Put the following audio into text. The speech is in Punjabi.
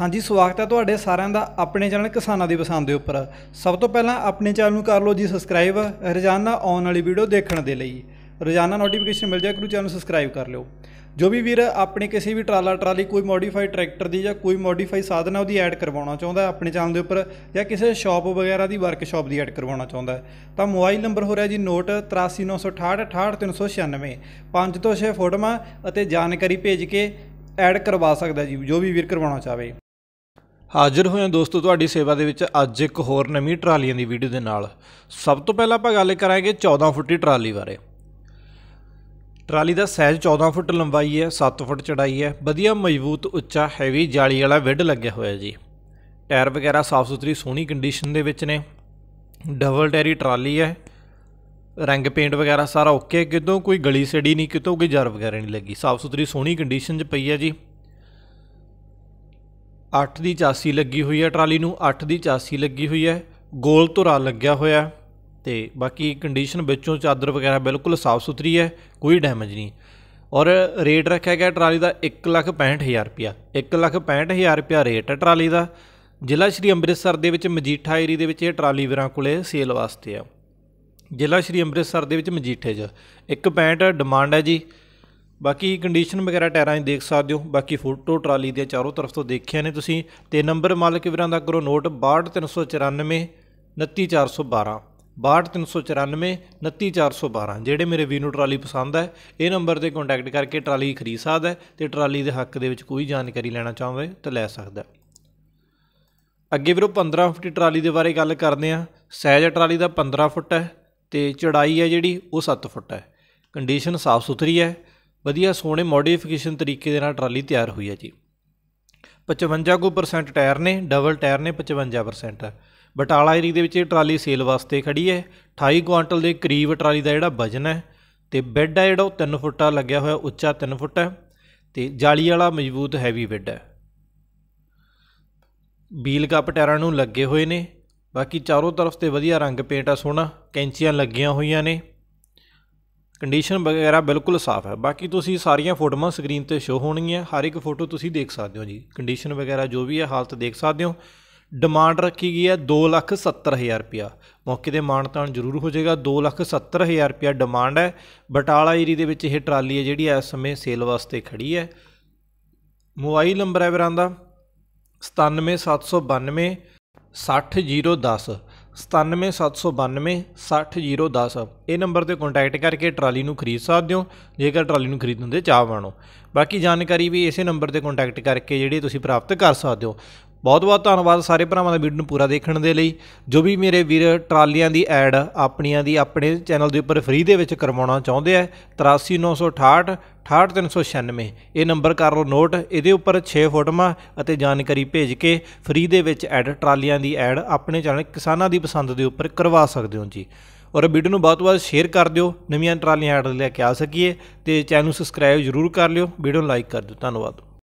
ਹਾਂਜੀ ਸਵਾਗਤ ਹੈ ਤੁਹਾਡੇ ਸਾਰਿਆਂ ਦਾ ਆਪਣੇ ਚੈਨਲ ਕਿਸਾਨਾਂ ਦੀ ਪਸੰਦ ਦੇ ਉੱਪਰ ਸਭ ਤੋਂ ਪਹਿਲਾਂ ਆਪਣੇ ਚੈਨਲ ਨੂੰ ਕਰ ਲਓ ਜੀ ਸਬਸਕ੍ਰਾਈਬ ਰੋਜ਼ਾਨਾ ਆਉਣ ਵਾਲੀ ਵੀਡੀਓ ਦੇਖਣ ਦੇ ਲਈ ਰੋਜ਼ਾਨਾ ਨੋਟੀਫਿਕੇਸ਼ਨ ਮਿਲ ਜਾਏ ਕਰੂ ਚੈਨਲ ਸਬਸਕ੍ਰਾਈਬ ਕਰ ਲਿਓ ਜੋ ਵੀ ਵੀਰ ਆਪਣੇ ਕਿਸੇ ਵੀ ਟਰਾਲਾ ਟਰਾਲੀ ਕੋਈ ਮੋਡੀਫਾਈ ਟਰੈਕਟਰ ਦੀ ਜਾਂ ਕੋਈ ਮੋਡੀਫਾਈ ਸਾਧਨ ਹੈ ਉਹਦੀ ਐਡ ਕਰਵਾਉਣਾ ਚਾਹੁੰਦਾ ਆਪਣੇ ਚੈਨਲ ਦੇ ਉੱਪਰ ਜਾਂ ਕਿਸੇ ਸ਼ਾਪ ਵਗੈਰਾ ਦੀ ਵਰਕਸ਼ਾਪ ਦੀ ਐਡ ਕਰਵਾਉਣਾ ਚਾਹੁੰਦਾ ਤਾਂ ਮੋਬਾਈਲ ਨੰਬਰ ਹੋ ਰਿਹਾ ਜੀ ਨੋਟ 8396868396 5 ਤੋਂ 6 ਫੋਟੋਆਂ ਅਤੇ ਜਾਣਕਾਰੀ ਭੇਜ ਕੇ ਐਡ ਕਰਵਾ ਸਕਦਾ ਜੀ ਜੋ ਵੀ ਵੀਰ ਕਰਵਾਉਣਾ ਚਾਹਵੇ ਹਾਜ਼ਰ ਹੋਏ ਹਾਂ ਦੋਸਤੋ ਤੁਹਾਡੀ ਸੇਵਾ ਦੇ ਵਿੱਚ ਅੱਜ ਇੱਕ ਹੋਰ ਨਵੀਂ ਟਰਾਲੀਆਂ ਦੀ ਵੀਡੀਓ ਦੇ ਨਾਲ ਸਭ ਤੋਂ ਪਹਿਲਾਂ ਆਪਾਂ ਗੱਲ ਕਰਾਂਗੇ 14 ਫੁੱਟੀ ਟਰਾਲੀ ਬਾਰੇ ਟਰਾਲੀ ਦਾ ਸਾਈਜ਼ 14 ਫੁੱਟ ਲੰਬਾਈ ਹੈ 7 ਫੁੱਟ ਚੜਾਈ ਹੈ ਵਧੀਆ ਮਜ਼ਬੂਤ ਉੱਚਾ ਹੈਵੀ ਜਾਲੀ ਵਾਲਾ ਵਿੱਡ ਲੱਗਿਆ ਹੋਇਆ ਜੀ ਟਾਇਰ ਵਗੈਰਾ ਸਾਫ਼ ਸੁਥਰੀ ਸੋਹਣੀ ਕੰਡੀਸ਼ਨ ਦੇ ਵਿੱਚ ਨੇ ਡਬਲ ਟੈਰੀ ਟਰਾਲੀ ਹੈ ਰੰਗ ਪੇਂਟ ਵਗੈਰਾ ਸਾਰਾ ਓਕੇ ਕਿਤੋਂ ਕੋਈ ਗਲੀ ਸੜੀ ਨਹੀਂ ਕਿਤੋਂ ਕੋਈ ਜਰ ਵਗੈਰਾ ਨਹੀਂ ਲੱਗੀ ਸਾਫ਼ ਸੁਥਰੀ ਸੋਹਣੀ ਕੰਡੀਸ਼ਨ 'ਚ ਪਈ ਹੈ ਜੀ 8 ਦੀ ਚਾਸੀ ਲੱਗੀ ਹੋਈ ਹੈ ਟਰਾਲੀ ਨੂੰ 8 ਦੀ ਚਾਸੀ ਲੱਗੀ ਹੋਈ ਹੈ ਗੋਲ ਧੁਰਾ ਲੱਗਿਆ ਹੋਇਆ ਤੇ ਬਾਕੀ ਕੰਡੀਸ਼ਨ ਵਿੱਚੋਂ ਚਾਦਰ ਵਗੈਰਾ ਬਿਲਕੁਲ ਸਾਫ਼ ਸੁਥਰੀ ਹੈ ਕੋਈ ਡੈਮੇਜ ਨਹੀਂ ਔਰ ਰੇਟ ਰੱਖਿਆ ਗਿਆ ਟਰਾਲੀ ਦਾ 165000 ਰੁਪਿਆ 165000 ਰੁਪਿਆ ਰੇਟ ਹੈ ਟਰਾਲੀ ਦਾ ਜ਼ਿਲ੍ਹਾ ਸ਼੍ਰੀ ਅੰਮ੍ਰਿਤਸਰ ਦੇ ਵਿੱਚ ਮਜੀਠਾ ਏਰੀ ਦੇ ਵਿੱਚ ਇਹ ਟਰਾਲੀ ਵੀਰਾਂ ਕੋਲੇ ਸੇਲ ਵਾਸਤੇ ਆ ਜ਼ਿਲ੍ਹਾ ਸ਼੍ਰੀ ਅੰਮ੍ਰਿਤਸਰ ਦੇ ਵਿੱਚ ਮਜੀਠੇ 'ਚ 165 ਡਿਮਾਂਡ ਹੈ ਜੀ ਬਾਕੀ ਕੰਡੀਸ਼ਨ ਵਗੈਰਾ ਟਾਇਰਾਂ ਦੀ ਦੇਖ ਸਕਦੇ ਹੋ ਬਾਕੀ ਫੋਟੋ ਟਰਾਲੀ ਦੇ ਚਾਰੋਂ ਤਰਫ ਤੋਂ ਦੇਖਿਆ ਨੇ ਤੁਸੀਂ ਤੇ ਨੰਬਰ ਮਾਲਕ ਵੀਰਾਂ ਦਾ ਕਰੋ ਨੋਟ 62394 29412 62394 29412 ਜਿਹੜੇ ਮੇਰੇ ਵੀਨੂ ਟਰਾਲੀ ਪਸੰਦ ਹੈ ਇਹ ਨੰਬਰ ਤੇ ਕੰਟੈਕਟ ਕਰਕੇ ਟਰਾਲੀ ਖਰੀਦ ਸਕਦਾ ਤੇ ਟਰਾਲੀ ਦੇ ਹੱਕ ਦੇ ਵਿੱਚ ਕੋਈ ਜਾਣਕਾਰੀ ਲੈਣਾ ਚਾਹਵੇ ਤਾਂ ਲੈ ਸਕਦਾ ਅੱਗੇ ਵੀਰੋ 15 ਫੁੱਟ ਟਰਾਲੀ ਦੇ ਬਾਰੇ ਗੱਲ ਕਰਦੇ ਆ ਸਹਿਜ ਟਰਾਲੀ ਦਾ 15 ਫੁੱਟ ਹੈ ਤੇ ਚੜਾਈ ਹੈ ਜਿਹੜੀ ਉਹ 7 ਫੁੱਟ ਹੈ ਕੰਡੀਸ਼ਨ ਸਾਫ਼ ਸੁਥਰੀ ਹੈ ਵਧੀਆ ਸੋਹਣੇ ਮੋਡੀਫਿਕੇਸ਼ਨ ਤਰੀਕੇ ਦੇ ਨਾਲ ਟਰਾਲੀ ਤਿਆਰ ਹੋਈ ਹੈ ਜੀ 55 ਟਾਇਰ ਨੇ ਡਬਲ ਟਾਇਰ ਨੇ 55% ਬਟਾਲਾ ਏਰੀ ਦੇ ਵਿੱਚ ਇਹ ਟਰਾਲੀ ਸੇਲ ਵਾਸਤੇ ਖੜੀ ਹੈ 28 ਕੁਆਂਟਲ ਦੇ ਕਰੀਬ ਟਰਾਲੀ ਦਾ ਜਿਹੜਾ ਵਜਨ ਹੈ ਤੇ ਬੈੱਡ ਹੈ ਜਿਹੜਾ ਉਹ 3 ਫੁੱਟਾ ਲੱਗਿਆ ਹੋਇਆ ਉੱਚਾ 3 ਫੁੱਟ ਹੈ ਤੇ ਜਾਲੀ ਵਾਲਾ ਮਜ਼ਬੂਤ ਹੈਵੀ ਬੈੱਡ ਹੈ ਬੀਲ ਕੱਪ ਟਾਇਰਾਂ ਨੂੰ ਲੱਗੇ ਹੋਏ ਨੇ ਬਾਕੀ ਚਾਰੋਂ ਤਰਫ ਤੇ ਵਧੀਆ ਰੰਗ ਪੇਂਟ ਆ ਸੋਹਣਾ ਕੈਂਚੀਆਂ ਲੱਗੀਆਂ ਹੋਈਆਂ ਨੇ ਕੰਡੀਸ਼ਨ ਵਗੈਰਾ ਬਿਲਕੁਲ ਸਾਫ਼ ਹੈ ਬਾਕੀ ਤੁਸੀਂ ਸਾਰੀਆਂ ਫੋਟੋਆਂ ਸਕਰੀਨ ਤੇ ਸ਼ੋ ਹੋਣਗੀਆਂ ਹਰ ਇੱਕ ਫੋਟੋ ਤੁਸੀਂ ਦੇਖ ਸਕਦੇ ਹੋ ਜੀ ਕੰਡੀਸ਼ਨ ਵਗੈਰਾ ਜੋ ਵੀ ਹੈ ਹਾਲਤ ਦੇਖ ਸਕਦੇ ਹੋ ਡਿਮਾਂਡ ਰੱਖੀ ਗਈ ਹੈ 270000 ਰੁਪਿਆ ਮੌਕੇ ਦੇ ਮਾਨਤਾਨ ਜ਼ਰੂਰ ਹੋ ਜਾਏਗਾ 270000 ਰੁਪਿਆ ਡਿਮਾਂਡ ਹੈ ਬਟਾਲਾ ਏਰੀ ਦੇ ਵਿੱਚ ਇਹ ਟਰਾਲੀ ਹੈ ਜਿਹੜੀ ਇਸ ਸਮੇਂ ਸੇਲ ਵਾਸਤੇ ਖੜੀ ਹੈ ਮੋਬਾਈਲ ਨੰਬਰ ਹੈ ਵੀਰਾਂ ਦਾ 97792 60010 9772960010 ਇਹ ਨੰਬਰ ਤੇ ਕੰਟੈਕਟ ਕਰਕੇ ਟਰਾਲੀ ਨੂੰ ਖਰੀਦ ਸਕਦੇ ਹੋ ਜੇਕਰ ਟਰਾਲੀ ਨੂੰ ਖਰੀਦਣ ਦੇ ਚਾਹਵਾਨ ਹੋ ਬਾਕੀ ਜਾਣਕਾਰੀ ਵੀ ਇਸੇ ਨੰਬਰ ਤੇ ਕੰਟੈਕਟ ਕਰਕੇ ਜਿਹੜੀ ਤੁਸੀਂ ਪ੍ਰਾਪਤ ਕਰ ਸਕਦੇ ਹੋ ਬਹੁਤ-ਬਹੁਤ ਧੰਨਵਾਦ ਸਾਰੇ ਭਰਾਵਾਂ ਦਾ ਵੀਡੀਓ ਨੂੰ ਪੂਰਾ ਦੇਖਣ ਦੇ ਲਈ ਜੋ ਵੀ ਮੇਰੇ ਵੀਰ ਟਰਾਲੀਆਂ ਦੀ ਐਡ ਆਪਣੀਆਂ ਦੀ ਆਪਣੇ ਚੈਨਲ ਦੇ ਉੱਪਰ ਫ੍ਰੀ ਦੇ ਵਿੱਚ ਕਰਵਾਉਣਾ ਚਾਹੁੰਦੇ ਆ 83968 68396 ਇਹ ਨੰਬਰ ਕਰ ਲਓ ਨੋਟ ਇਹਦੇ ਉੱਪਰ 6 ਫੋਟੋਆਂ ਅਤੇ ਜਾਣਕਾਰੀ ਭੇਜ ਕੇ ਫ੍ਰੀ ਦੇ ਵਿੱਚ ਐਡ ਟਰਾਲੀਆਂ ਦੀ ਐਡ ਆਪਣੇ ਚੈਨਲ ਕਿਸਾਨਾਂ ਦੀ ਪਸੰਦ ਦੇ ਉੱਪਰ ਕਰਵਾ ਸਕਦੇ ਹੋ ਜੀ ਔਰ ਵੀਡੀਓ ਨੂੰ ਬਹੁਤ ਬਹੁਤ ਸ਼ੇਅਰ ਕਰ ਦਿਓ ਨਵੀਆਂ ਟਰਾਲੀਆਂ ਐਡ ਲੈ ਕੇ ਆ ਸਕੀਏ ਤੇ ਚੈਨਲ ਨੂੰ ਸਬਸਕ੍ਰਾਈਬ ਜ਼ਰੂਰ ਕਰ ਲਿਓ ਵੀਡੀਓ ਨੂੰ ਲਾਈਕ ਕਰ ਦਿਓ ਧੰਨਵਾਦ